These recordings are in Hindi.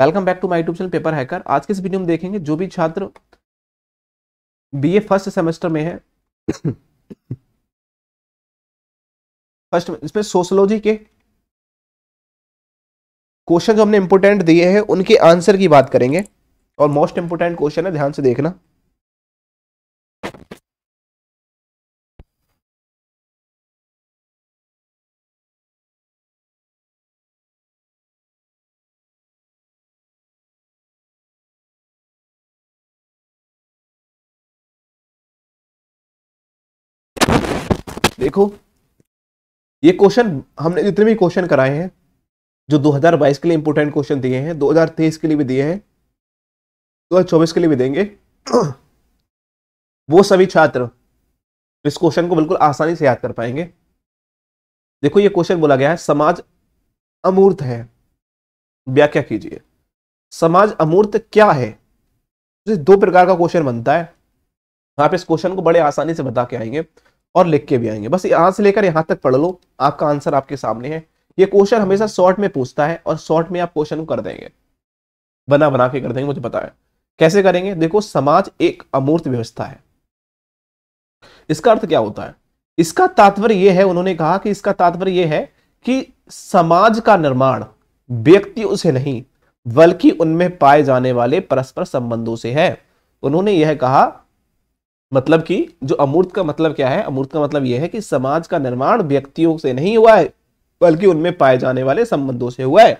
welcome back to my YouTube channel paper hacker आज के इस वीडियो में देखेंगे जो भी छात्र बीए फर्स्ट सेमेस्टर में है फर्स्ट इसमें सोशोलॉजी के क्वेश्चन जो हमने इंपोर्टेंट दिए हैं उनके आंसर की बात करेंगे और मोस्ट इंपोर्टेंट क्वेश्चन है ध्यान से देखना देखो ये क्वेश्चन हमने जितने भी क्वेश्चन कराए हैं जो 2022 के लिए इंपोर्टेंट क्वेश्चन दिए हैं 2023 के लिए भी दिए हैं 2024 के लिए भी देंगे वो सभी छात्र इस क्वेश्चन को बिल्कुल आसानी से याद कर पाएंगे देखो ये क्वेश्चन बोला गया है समाज अमूर्त है व्याख्या कीजिए समाज अमूर्त क्या है दो प्रकार का क्वेश्चन बनता है आप इस क्वेश्चन को बड़े आसानी से बता के आएंगे और लिख के भी आएंगे बस यहां से लेकर यहां तक पढ़ लो आपका आंसर आपके सामने है ये क्वेश्चन हमेशा शॉर्ट में पूछता है और शॉर्ट में आप क्वेश्चन कर देंगे बना बना के कर देंगे मुझे पता है कैसे करेंगे देखो समाज एक अमूर्त व्यवस्था है इसका अर्थ क्या होता है इसका तात्पर्य यह है उन्होंने कहा कि इसका तात्पर्य यह है कि समाज का निर्माण व्यक्ति उसे नहीं बल्कि उनमें पाए जाने वाले परस्पर संबंधों से है उन्होंने यह कहा मतलब कि जो अमूर्त का मतलब क्या है अमूर्त का मतलब यह है कि समाज का निर्माण व्यक्तियों से नहीं हुआ है बल्कि उनमें पाए जाने वाले संबंधों से हुआ है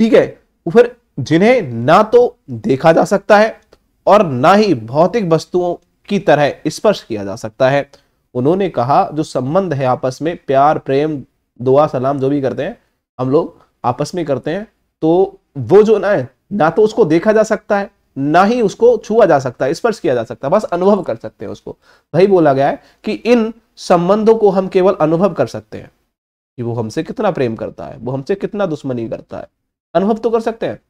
ठीक है तो फिर जिन्हें ना तो देखा जा सकता है और ना ही भौतिक वस्तुओं की तरह स्पर्श किया जा सकता है उन्होंने कहा जो संबंध है आपस में प्यार प्रेम दुआ सलाम जो भी करते हैं हम लोग आपस में करते हैं तो वो जो ना है ना तो उसको देखा जा सकता है ना ही उसको छुआ जा सकता है स्पर्श किया जा सकता है बस अनुभव कर सकते हैं उसको वही बोला गया है कि इन संबंधों को हम केवल अनुभव कर सकते हैं कि वो हमसे कितना प्रेम करता है वो हमसे कितना दुश्मनी करता है अनुभव तो कर सकते हैं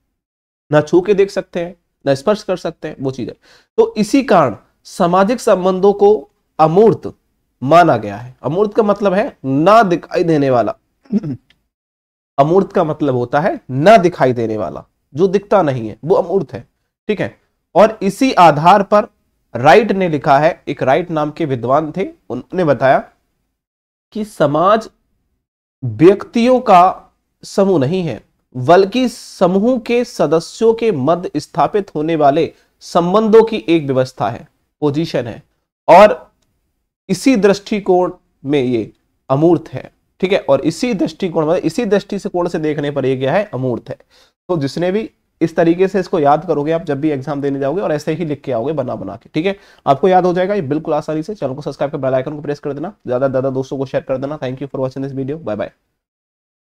ना छू के देख सकते हैं ना स्पर्श कर सकते हैं वो चीज है तो इसी कारण सामाजिक संबंधों को अमूर्त माना गया है अमूर्त का मतलब है ना दिखाई देने वाला अमूर्त का मतलब होता है ना दिखाई देने वाला जो दिखता नहीं है वो अमूर्त है ठीक है और इसी आधार पर राइट ने लिखा है एक राइट नाम के विद्वान थे उन्होंने बताया कि समाज व्यक्तियों का समूह नहीं है बल्कि समूह के सदस्यों के मध्य स्थापित होने वाले संबंधों की एक व्यवस्था है पोजीशन है और इसी दृष्टिकोण में ये अमूर्त है ठीक है और इसी दृष्टिकोण मतलब इसी दृष्टि से कोण से देखने पर यह गया है अमूर्त है तो जिसने भी इस तरीके से इसको याद करोगे आप जब भी एग्जाम देने जाओगे और ऐसे ही लिख के आओगे बना बना के ठीक है आपको याद हो जाएगा ये बिल्कुल आसानी से चैनल को सब्सक्राइब कर बेल आइकन को प्रेस कर देना ज्यादा ज्यादा दोस्तों को शेयर कर देना thank you for watching this video bye bye